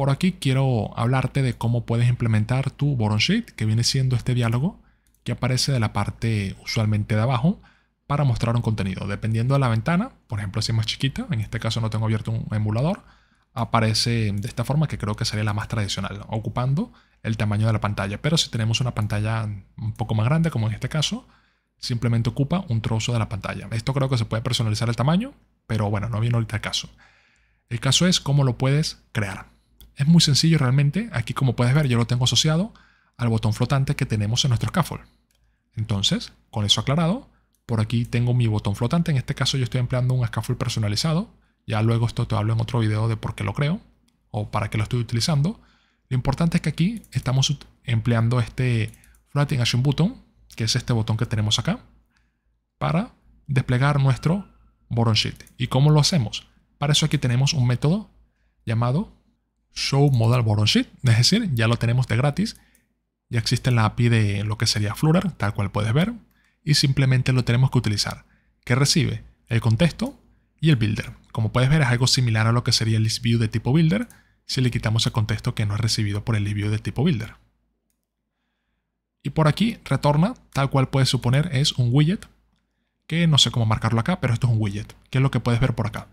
Por aquí quiero hablarte de cómo puedes implementar tu Boron Sheet, que viene siendo este diálogo que aparece de la parte usualmente de abajo para mostrar un contenido. Dependiendo de la ventana, por ejemplo, si es más chiquita, en este caso no tengo abierto un emulador, aparece de esta forma que creo que sería la más tradicional, ocupando el tamaño de la pantalla. Pero si tenemos una pantalla un poco más grande, como en este caso, simplemente ocupa un trozo de la pantalla. Esto creo que se puede personalizar el tamaño, pero bueno, no viene ahorita el caso. El caso es cómo lo puedes crear. Es muy sencillo realmente. Aquí como puedes ver yo lo tengo asociado al botón flotante que tenemos en nuestro scaffold. Entonces, con eso aclarado, por aquí tengo mi botón flotante. En este caso yo estoy empleando un scaffold personalizado. Ya luego esto te hablo en otro video de por qué lo creo o para qué lo estoy utilizando. Lo importante es que aquí estamos empleando este Floating Action Button, que es este botón que tenemos acá, para desplegar nuestro Boron Sheet. ¿Y cómo lo hacemos? Para eso aquí tenemos un método llamado Show Modal Sheet, es decir, ya lo tenemos de gratis. Ya existe la API de lo que sería Flutter, tal cual puedes ver, y simplemente lo tenemos que utilizar. Que recibe? El contexto y el builder. Como puedes ver, es algo similar a lo que sería el listView de tipo builder si le quitamos el contexto que no es recibido por el listView de tipo builder. Y por aquí retorna, tal cual puedes suponer, es un widget, que no sé cómo marcarlo acá, pero esto es un widget, que es lo que puedes ver por acá.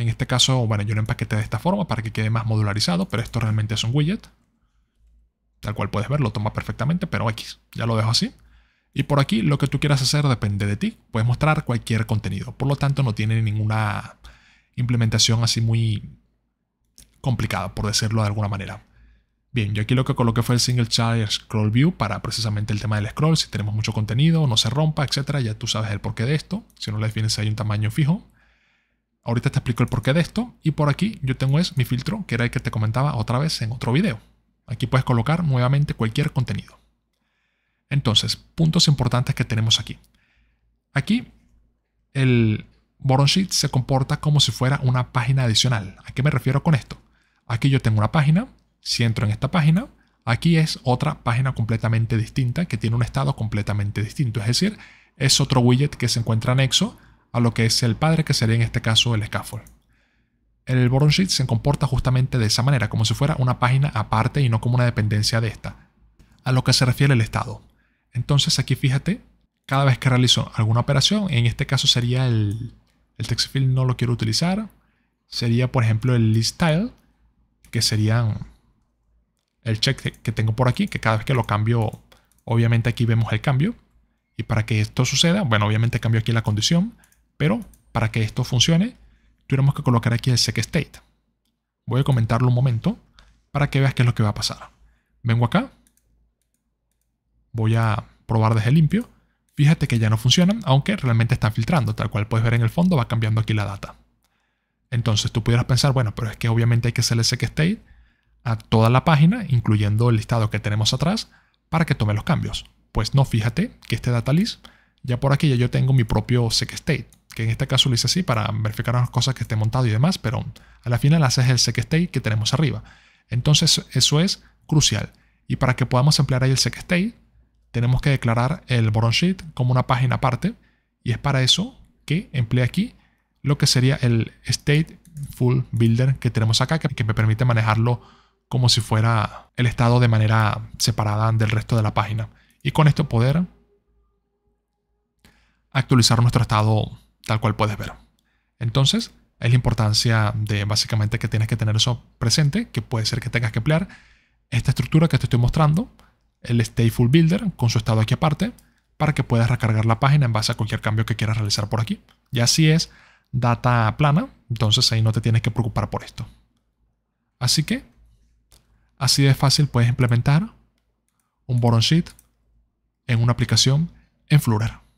En este caso, bueno, yo lo empaqueté de esta forma para que quede más modularizado, pero esto realmente es un widget. Tal cual puedes ver, lo toma perfectamente, pero X, ya lo dejo así. Y por aquí lo que tú quieras hacer depende de ti. Puedes mostrar cualquier contenido. Por lo tanto, no tiene ninguna implementación así muy complicada, por decirlo de alguna manera. Bien, yo aquí lo que coloqué fue el Single Child Scroll View para precisamente el tema del scroll. Si tenemos mucho contenido, no se rompa, etcétera. Ya tú sabes el porqué de esto. Si no le defines hay un tamaño fijo. Ahorita te explico el porqué de esto y por aquí yo tengo es mi filtro, que era el que te comentaba otra vez en otro video. Aquí puedes colocar nuevamente cualquier contenido. Entonces, puntos importantes que tenemos aquí. Aquí el Boron Sheet se comporta como si fuera una página adicional. ¿A qué me refiero con esto? Aquí yo tengo una página, si entro en esta página, aquí es otra página completamente distinta que tiene un estado completamente distinto, es decir, es otro widget que se encuentra anexo a lo que es el padre, que sería en este caso el scaffold. El boron Sheet se comporta justamente de esa manera, como si fuera una página aparte y no como una dependencia de esta, a lo que se refiere el estado. Entonces aquí fíjate, cada vez que realizo alguna operación, en este caso sería el, el text field no lo quiero utilizar, sería por ejemplo el list style que serían el check que tengo por aquí, que cada vez que lo cambio, obviamente aquí vemos el cambio. Y para que esto suceda, bueno, obviamente cambio aquí la condición, pero para que esto funcione, tuviéramos que colocar aquí el SecState. state. Voy a comentarlo un momento para que veas qué es lo que va a pasar. Vengo acá, voy a probar desde limpio. Fíjate que ya no funcionan, aunque realmente están filtrando, tal cual puedes ver en el fondo, va cambiando aquí la data. Entonces tú pudieras pensar, bueno, pero es que obviamente hay que hacer el sec state a toda la página, incluyendo el listado que tenemos atrás, para que tome los cambios. Pues no, fíjate que este data list, ya por aquí ya yo tengo mi propio sec state que en este caso lo hice así para verificar unas cosas que esté montado y demás, pero a la final haces el sec que tenemos arriba. Entonces eso es crucial. Y para que podamos emplear ahí el sec tenemos que declarar el boron sheet como una página aparte y es para eso que empleé aquí lo que sería el state full builder que tenemos acá que me permite manejarlo como si fuera el estado de manera separada del resto de la página y con esto poder actualizar nuestro estado tal cual puedes ver. Entonces, es la importancia de básicamente que tienes que tener eso presente, que puede ser que tengas que emplear esta estructura que te estoy mostrando, el Stateful Builder con su estado aquí aparte, para que puedas recargar la página en base a cualquier cambio que quieras realizar por aquí. y así es data plana, entonces ahí no te tienes que preocupar por esto. Así que, así de fácil puedes implementar un Boron Sheet en una aplicación en Flutter.